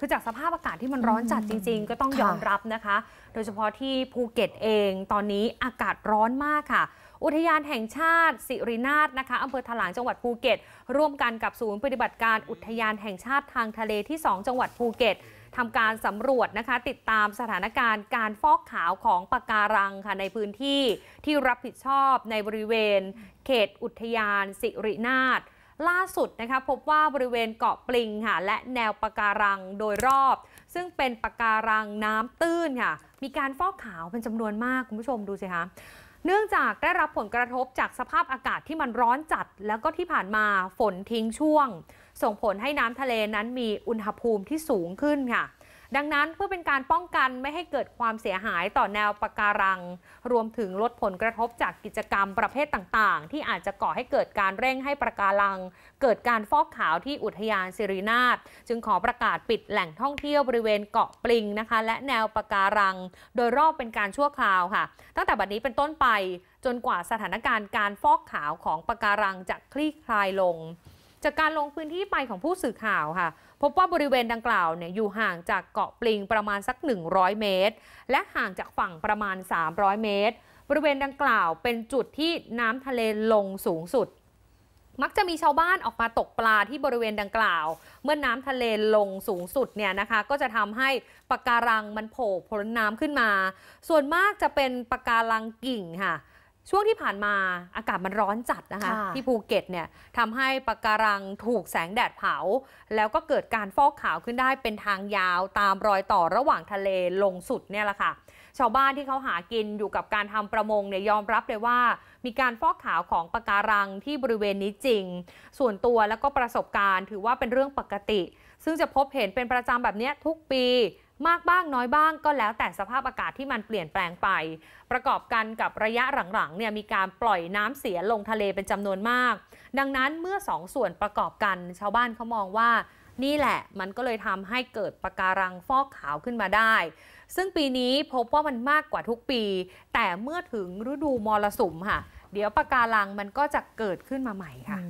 คือจากสภาพอากาศที่มันร้อนจัดจริง ๆ ก็ต้องยอมรับนะคะ โดยเฉพาะที่ภูเก็ตเองตอนนี้อากาศร้อนมากค่ะ อุทยานแห่งชาติสิรินาทนะคะอำเภอถลางจังหวัดภูเก็ต ร่วมกันกับศูนย์ ปฏิบัติการอุทยานแห่งชาติทางทะเลที่ 2 จังหวัดภูเก็ตทำการสำรวจนะคะติดตามสถานการณ์การฟอกขาวของปะการังค่ะในพื้นที่ที่รับผิดชอบในบริเวณ เขต อุทยานสิรินาทล่าสุดนะคะพบว่าบริเวณเกาะปลิงค่ะ และแนวปะการังโดยรอบ ซึ่งเป็นปะการังน้ำตื้นค่ะ มีการฟอกขาวเป็นจำนวนมาก คุณผู้ชมดูสิคะเนื่องจากได้รับผลกระทบจากสภาพอากาศที่มันร้อนจัด แล้วก็ที่ผ่านมาฝนทิ้งช่วง ส่งผลให้น้ำทะเลนั้นมีอุณหภูมิที่สูงขึ้นค่ะดังนั้นเพื่อเป็นการป้องกันไม่ให้เกิดความเสียหายต่อแนวปะการัง รวมถึงลดผลกระทบจากกิจกรรมประเภทต่างๆ ที่อาจจะก่อให้เกิดการเร่งให้ปะการัง เกิดการฟอกขาวที่อุทยานสิรินาศจึงขอประกาศปิดแหล่งท่องเที่ยวบริเวณเกาะปลิงนะคะ และแนวปะการัง โดยรอบเป็นการชั่วคราวค่ะ ตั้งแต่บัดนี้เป็นต้นไปจนกว่าสถานการณ์การฟอกขาวของปะการังจะคลี่คลายลงจากการลงพื้นที่ไปของผู้สื่อข่าวค่ะ พบว่าบริเวณดังกล่าวเนี่ยอยู่ห่างจากเกาะปลิงประมาณสัก 100 เมตร และห่างจากฝั่งประมาณ 300 เมตร บริเวณดังกล่าวเป็นจุดที่น้ำทะเลลงสูงสุด มักจะมีชาวบ้านออกมาตกปลาที่บริเวณดังกล่าว เมื่อน้ำทะเลลงสูงสุดเนี่ยนะคะ ก็จะทำให้ปะการังมันโผล่พ้นน้ำขึ้นมา ส่วนมากจะเป็นปะการังกิ่งค่ะช่วงที่ผ่านมาอากาศมันร้อนจัดนะคะที่ภูเก็ตเนี่ยทำให้ปะการังถูกแสงแดดเผา แล้วก็เกิดการฟอกขาวขึ้นได้เป็นทางยาวตามรอยต่อระหว่างทะเลลงสุดเนี่ยแหละค่ะชาวบ้านที่เขาหากินอยู่กับการทำประมงเนี่ยยอมรับเลยว่ามีการฟอกขาวของปะการังที่บริเวณนี้จริง ส่วนตัวแล้วก็ประสบการณ์ ถือว่าเป็นเรื่องปกติ ซึ่งจะพบเห็นเป็นประจำแบบนี้ทุกปีมากบ้างน้อยบ้างก็แล้วแต่สภาพอากาศที่มันเปลี่ยนแปลงไป ประกอบกันกับระยะหลังๆเนี่ยมีการปล่อยน้ำเสียลงทะเลเป็นจำนวนมาก ดังนั้นเมื่อ 2สส่วนประกอบกันชาวบ้านเขามองว่า นี่แหละมันก็เลยทำให้เกิดปะการังฟอกขาวขึ้นมาได้ ซึ่งปีนี้พบว่ามันมากกว่าทุกปี แต่เมื่อถึงฤดูมรสุมค่ะ เดี๋ยวปะการังมันก็จะเกิดขึ้นมาใหม่ค่ะ